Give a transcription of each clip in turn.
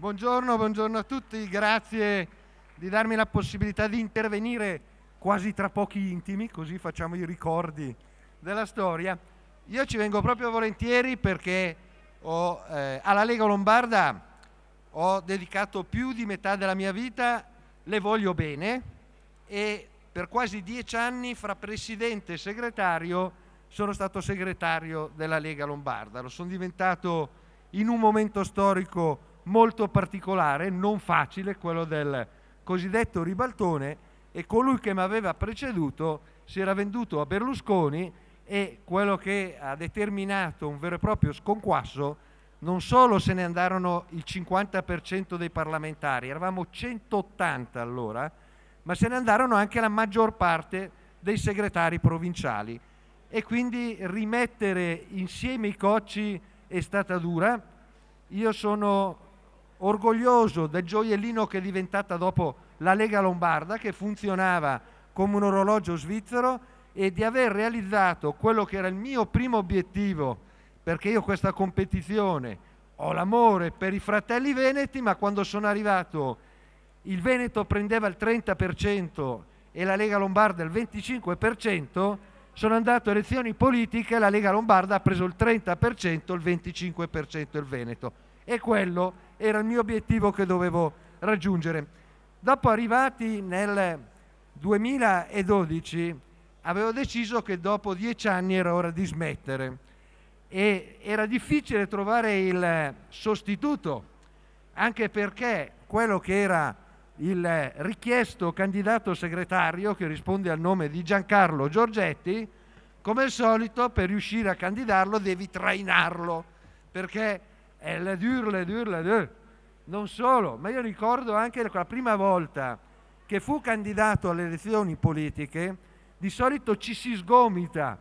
Buongiorno, buongiorno a tutti, grazie di darmi la possibilità di intervenire quasi tra pochi intimi, così facciamo i ricordi della storia. Io ci vengo proprio volentieri perché ho, eh, alla Lega Lombarda ho dedicato più di metà della mia vita, le voglio bene e per quasi dieci anni fra presidente e segretario sono stato segretario della Lega Lombarda. Lo sono diventato in un momento storico molto particolare, non facile, quello del cosiddetto ribaltone e colui che mi aveva preceduto si era venduto a Berlusconi e quello che ha determinato un vero e proprio sconquasso non solo se ne andarono il 50% dei parlamentari, eravamo 180 allora, ma se ne andarono anche la maggior parte dei segretari provinciali e quindi rimettere insieme i cocci è stata dura. Io sono orgoglioso del gioiellino che è diventata dopo la Lega Lombarda, che funzionava come un orologio svizzero, e di aver realizzato quello che era il mio primo obiettivo, perché io questa competizione ho l'amore per i fratelli veneti, ma quando sono arrivato il Veneto prendeva il 30% e la Lega Lombarda il 25%, sono andato a elezioni politiche, la Lega Lombarda ha preso il 30%, il 25% il Veneto e quello era il mio obiettivo che dovevo raggiungere. Dopo arrivati nel 2012 avevo deciso che dopo dieci anni era ora di smettere e era difficile trovare il sostituto, anche perché quello che era il richiesto candidato segretario che risponde al nome di Giancarlo Giorgetti, come al solito per riuscire a candidarlo devi trainarlo, perché è la durle, la durle. la dur. Non solo, ma io ricordo anche la prima volta che fu candidato alle elezioni politiche, di solito ci si sgomita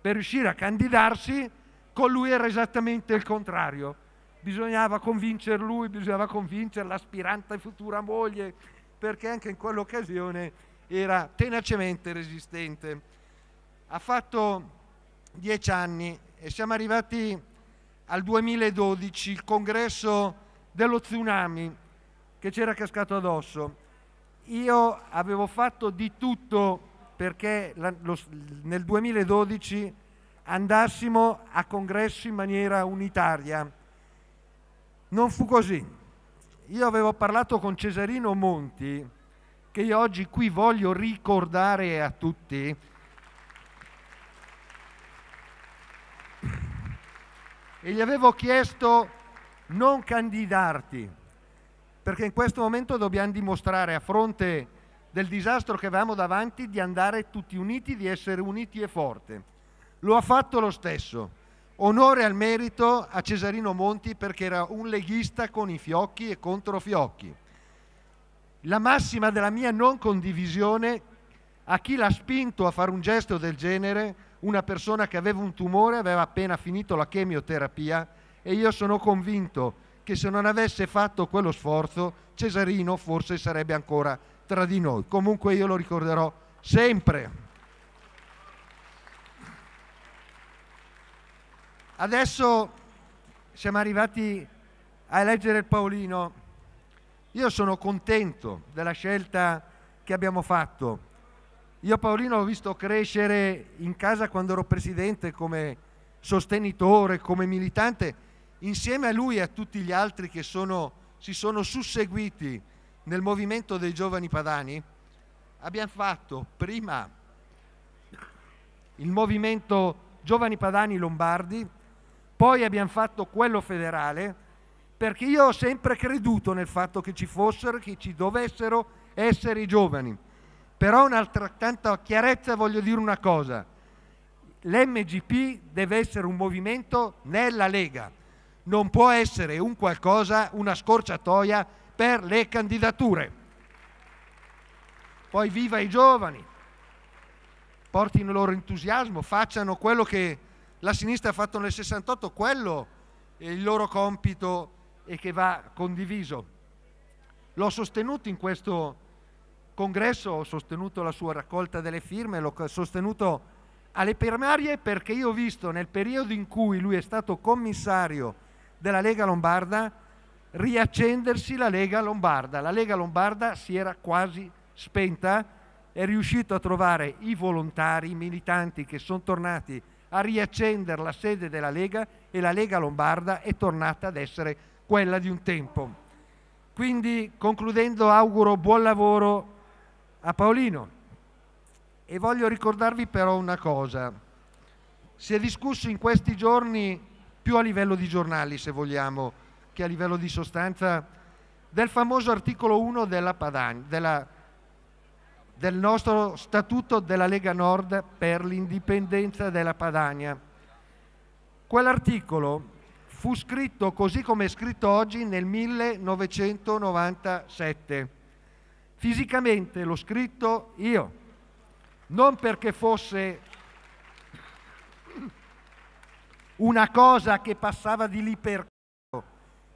per riuscire a candidarsi, con lui era esattamente il contrario. Bisognava convincere lui, bisognava convincere l'aspirante e futura moglie, perché anche in quell'occasione era tenacemente resistente. Ha fatto dieci anni e siamo arrivati al 2012 il congresso dello tsunami che c'era cascato addosso. Io avevo fatto di tutto perché la, lo, nel 2012 andassimo a congresso in maniera unitaria. Non fu così. Io avevo parlato con Cesarino Monti, che io oggi qui voglio ricordare a tutti, e gli avevo chiesto non candidarti, perché in questo momento dobbiamo dimostrare a fronte del disastro che avevamo davanti di andare tutti uniti, di essere uniti e forti. Lo ha fatto lo stesso. Onore al merito a Cesarino Monti perché era un leghista con i fiocchi e contro fiocchi. La massima della mia non condivisione a chi l'ha spinto a fare un gesto del genere una persona che aveva un tumore, aveva appena finito la chemioterapia e io sono convinto che se non avesse fatto quello sforzo Cesarino forse sarebbe ancora tra di noi. Comunque io lo ricorderò sempre. Adesso siamo arrivati a eleggere Paolino. Io sono contento della scelta che abbiamo fatto io Paolino l'ho visto crescere in casa quando ero presidente come sostenitore, come militante, insieme a lui e a tutti gli altri che sono, si sono susseguiti nel movimento dei giovani padani, abbiamo fatto prima il movimento Giovani Padani Lombardi, poi abbiamo fatto quello federale, perché io ho sempre creduto nel fatto che ci fossero, che ci dovessero essere i giovani. Però un'altrettanta chiarezza voglio dire una cosa. L'MGP deve essere un movimento nella Lega, non può essere un qualcosa, una scorciatoia per le candidature. Poi viva i giovani, portino il loro entusiasmo, facciano quello che la sinistra ha fatto nel 68, quello è il loro compito e che va condiviso. L'ho sostenuto in questo congresso ho sostenuto la sua raccolta delle firme, l'ho sostenuto alle primarie perché io ho visto nel periodo in cui lui è stato commissario della Lega Lombarda riaccendersi la Lega Lombarda. La Lega Lombarda si era quasi spenta, è riuscito a trovare i volontari, i militanti che sono tornati a riaccendere la sede della Lega e la Lega Lombarda è tornata ad essere quella di un tempo. Quindi concludendo auguro buon lavoro a Paolino. E voglio ricordarvi però una cosa. Si è discusso in questi giorni, più a livello di giornali se vogliamo, che a livello di sostanza, del famoso articolo 1 della Padania, della, del nostro statuto della Lega Nord per l'indipendenza della Padania. Quell'articolo fu scritto così come è scritto oggi nel 1997 Fisicamente l'ho scritto io, non perché fosse una cosa che passava di lì per caso,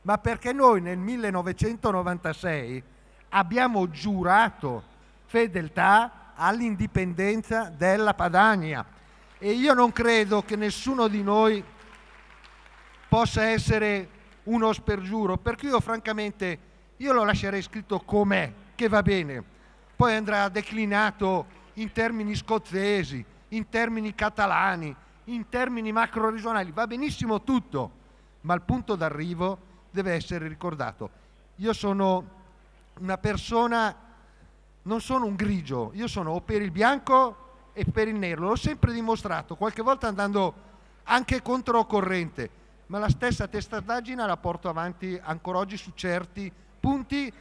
ma perché noi nel 1996 abbiamo giurato fedeltà all'indipendenza della Padania e io non credo che nessuno di noi possa essere uno spergiuro, perché io francamente io lo lascerei scritto com'è, che va bene, poi andrà declinato in termini scozzesi, in termini catalani, in termini macro regionali, va benissimo tutto, ma il punto d'arrivo deve essere ricordato. Io sono una persona, non sono un grigio, io sono o per il bianco e per il nero, l'ho sempre dimostrato, qualche volta andando anche controcorrente, ma la stessa testardaggine la porto avanti ancora oggi su certi punti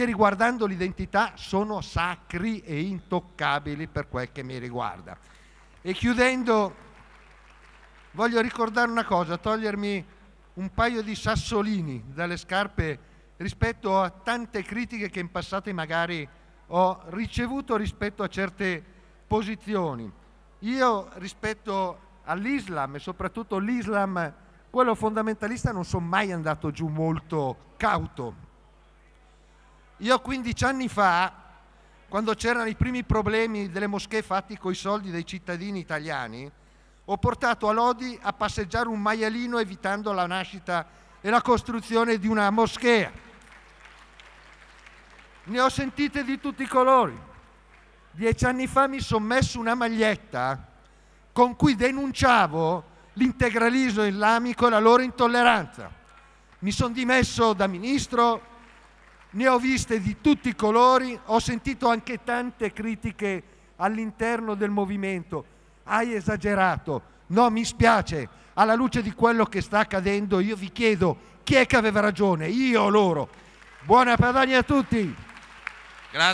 che riguardando l'identità sono sacri e intoccabili per quel che mi riguarda. E chiudendo, voglio ricordare una cosa, togliermi un paio di sassolini dalle scarpe rispetto a tante critiche che in passato magari ho ricevuto rispetto a certe posizioni. Io rispetto all'Islam e soprattutto l'Islam, quello fondamentalista, non sono mai andato giù molto cauto, io 15 anni fa, quando c'erano i primi problemi delle moschee fatti coi soldi dei cittadini italiani, ho portato a Lodi a passeggiare un maialino evitando la nascita e la costruzione di una moschea. Ne ho sentite di tutti i colori. Dieci anni fa mi sono messo una maglietta con cui denunciavo l'integralismo islamico e la loro intolleranza. Mi sono dimesso da ministro, ne ho viste di tutti i colori, ho sentito anche tante critiche all'interno del movimento. Hai esagerato, no mi spiace, alla luce di quello che sta accadendo io vi chiedo chi è che aveva ragione, io o loro. Buona padania a tutti! Grazie.